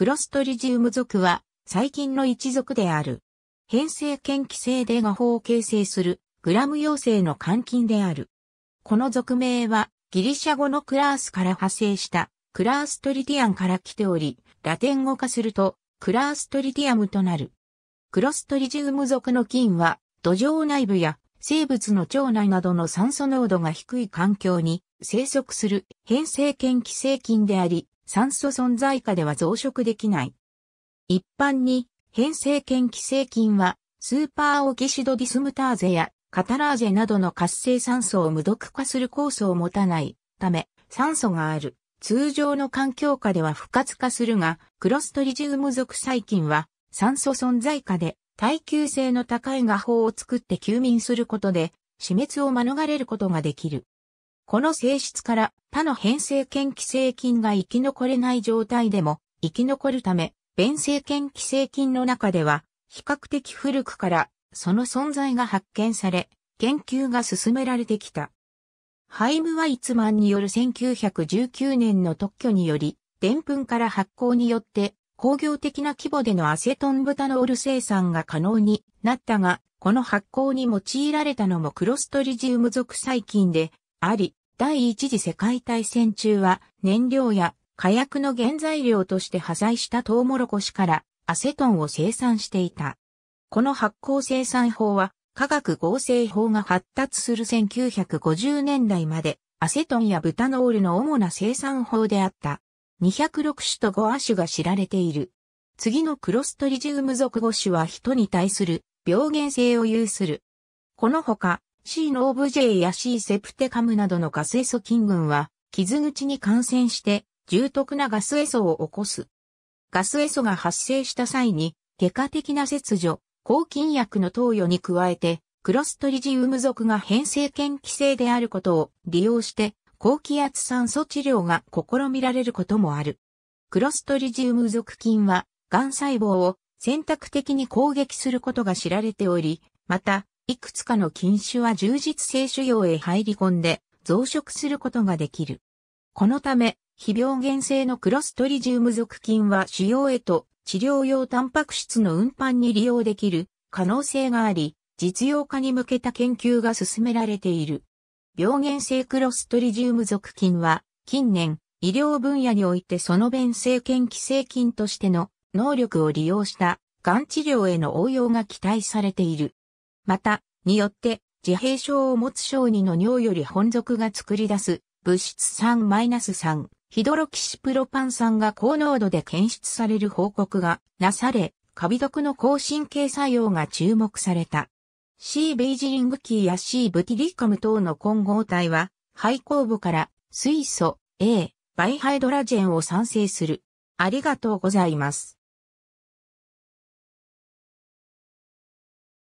クロストリジウム属は、細菌の一属である。変性嫌気性で画法を形成する、グラム陽性の肝菌である。この属名は、ギリシャ語のクラースから派生した、クラーストリティアンから来ており、ラテン語化すると、クラーストリティアムとなる。クロストリジウム属の菌は、土壌内部や生物の腸内などの酸素濃度が低い環境に生息する変性嫌気性菌であり、酸素存在下では増殖できない。一般に、変性菌寄生菌は、スーパーオキシドディスムターゼやカタラーゼなどの活性酸素を無毒化する酵素を持たないため、酸素がある。通常の環境下では不活化するが、クロストリジウム属細菌は酸素存在下で耐久性の高い画法を作って休眠することで死滅を免れることができる。この性質から他の変性菌寄生菌が生き残れない状態でも生き残るため、弁性菌寄生菌の中では比較的古くからその存在が発見され、研究が進められてきた。ハイム・ワイツマンによる1919年の特許により、デンプンから発酵によって工業的な規模でのアセトンブタノール生産が可能になったが、この発酵に用いられたのもクロストリジウム属細菌であり、第一次世界大戦中は燃料や火薬の原材料として破砕したトウモロコシからアセトンを生産していた。この発酵生産法は化学合成法が発達する1950年代までアセトンやブタノールの主な生産法であった。206種と5亜種が知られている。次のクロストリジウム属5種は人に対する病原性を有する。このほか、C のオブジェや C セプテカムなどのガスエソ菌群は、傷口に感染して、重篤なガスエソを起こす。ガスエソが発生した際に、外科的な切除、抗菌薬の投与に加えて、クロストリジウム属が変性嫌規制であることを利用して、高気圧酸素治療が試みられることもある。クロストリジウム属菌は、癌細胞を選択的に攻撃することが知られており、また、いくつかの菌種は充実性腫瘍へ入り込んで増殖することができる。このため、非病原性のクロストリジウム属菌は腫瘍へと治療用タンパク質の運搬に利用できる可能性があり、実用化に向けた研究が進められている。病原性クロストリジウム属菌は、近年、医療分野においてその弁性菌寄生菌としての能力を利用した、がん治療への応用が期待されている。また、によって、自閉症を持つ小児の尿より本属が作り出す物質3-3ヒドロキシプロパン酸が高濃度で検出される報告がなされ、カビ毒の抗神経作用が注目された。C ベイジリングキーや C ブティリカム等の混合体は、肺酵母から水素、A、バイハイドラジェンを産生する。ありがとうございます。